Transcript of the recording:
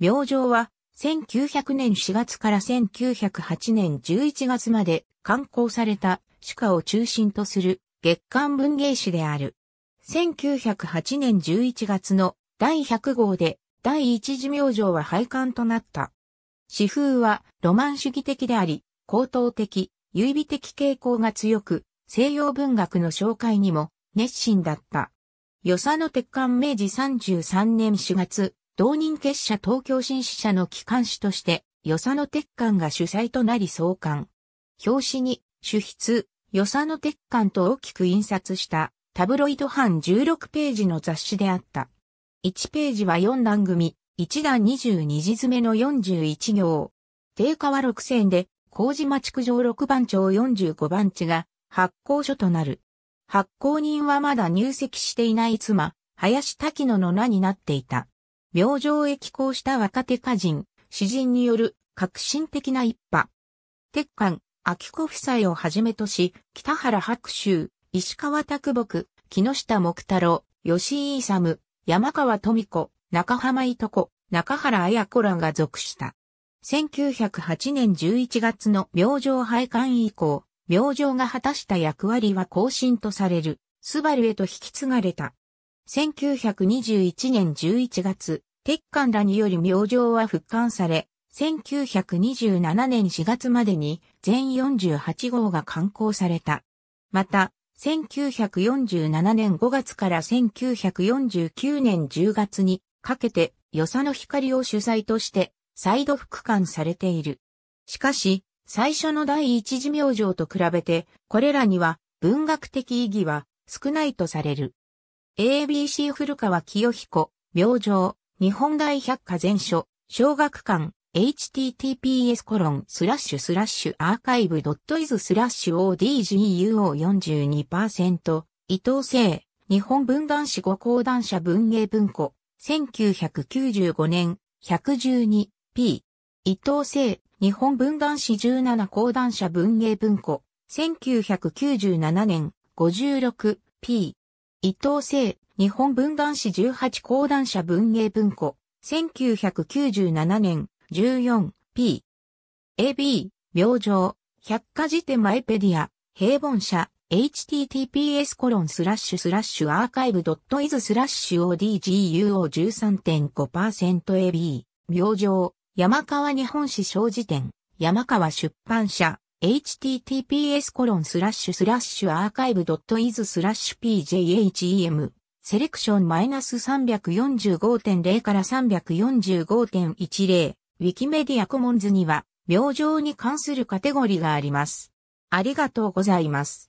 明星は、1900年4月から1908年11月まで刊行された主家を中心とする月刊文芸誌である。1908年11月の第100号で第一次明星は廃刊となった。詩風はロマン主義的であり、高等的、優美的傾向が強く、西洋文学の紹介にも熱心だった。与謝の鉄刊明治33年4月、同人結社東京新支社の機関誌として、与謝野鉄管が主催となり創刊。表紙に、主筆、与謝野鉄管と大きく印刷したタブロイド版16ページの雑誌であった。1ページは4段組、1段22字詰めの41行。定価は6000円で、麹町区上6番町45番地が発行所となる。発行人はまだ入籍していない妻、林滝野の名になっていた。明星へ寄港した若手歌人、詩人による革新的な一派。鉄管、秋子夫妻をはじめとし、北原白秋、石川拓木、木下木太郎、吉井勇、山川富子、中浜いとこ、中原綾子らが属した。1908年11月の明星廃刊以降、明星が果たした役割は更新とされる、スバルへと引き継がれた。1921年11月、鉄管らにより明星は復刊され、1927年4月までに全48号が刊行された。また、1947年5月から1949年10月にかけて、与謝の光を主催として再度復刊されている。しかし、最初の第一次明星と比べて、これらには文学的意義は少ないとされる。ABC 古川清彦、病状、日本大百科全書、小学館、https コロンスラッシュスラッシュアーカイブドットイズスラッシュ odguo42% 伊藤聖、日本文壇史語講談社文芸文庫、1995年、112p。伊藤聖、日本文壇史17講談社文芸文庫、1997年、56p。伊藤聖、日本文壇史18講談社文芸文庫、1997年、14p。AB、病状、百科事典マイペディア、平凡社、https コロンスラッシュスラッシュアーカイブドットイズスラッシュ odguo13.5%ab 病状、山川日本史小辞典山川出版社 https コロンスラッシュスラッシュアーカイブドットイズスラッシュ pjhem セレクションマイナス345.0から345.10ウィキメディアコモンズには病状に関するカテゴリがあります。ありがとうございます。